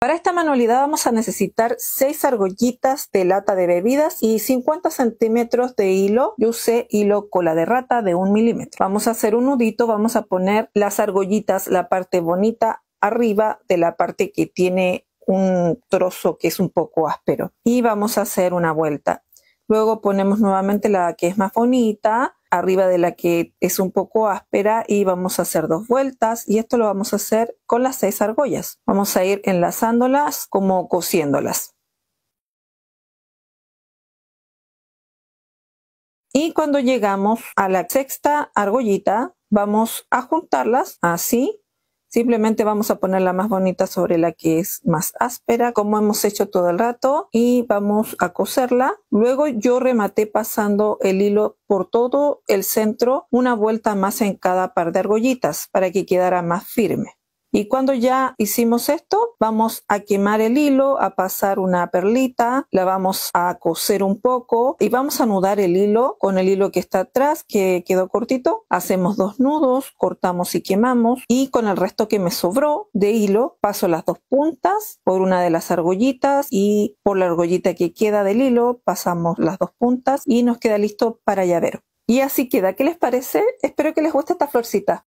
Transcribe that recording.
Para esta manualidad vamos a necesitar 6 argollitas de lata de bebidas y 50 centímetros de hilo. Yo usé hilo cola de rata de 1 milímetro. Vamos a hacer un nudito, vamos a poner las argollitas, la parte bonita, arriba de la parte que tiene un trozo que es un poco áspero. Y vamos a hacer una vuelta. Luego ponemos nuevamente la que es más bonita arriba de la que es un poco áspera y vamos a hacer dos vueltas y esto lo vamos a hacer con las seis argollas. Vamos a ir enlazándolas como cosiéndolas. Y cuando llegamos a la sexta argollita, vamos a juntarlas así Simplemente vamos a poner la más bonita sobre la que es más áspera, como hemos hecho todo el rato, y vamos a coserla. Luego yo rematé pasando el hilo por todo el centro, una vuelta más en cada par de argollitas para que quedara más firme. Y cuando ya hicimos esto, vamos a quemar el hilo, a pasar una perlita, la vamos a coser un poco y vamos a anudar el hilo con el hilo que está atrás, que quedó cortito. Hacemos dos nudos, cortamos y quemamos y con el resto que me sobró de hilo paso las dos puntas por una de las argollitas y por la argollita que queda del hilo pasamos las dos puntas y nos queda listo para llavero. Y así queda. ¿Qué les parece? Espero que les guste esta florcita.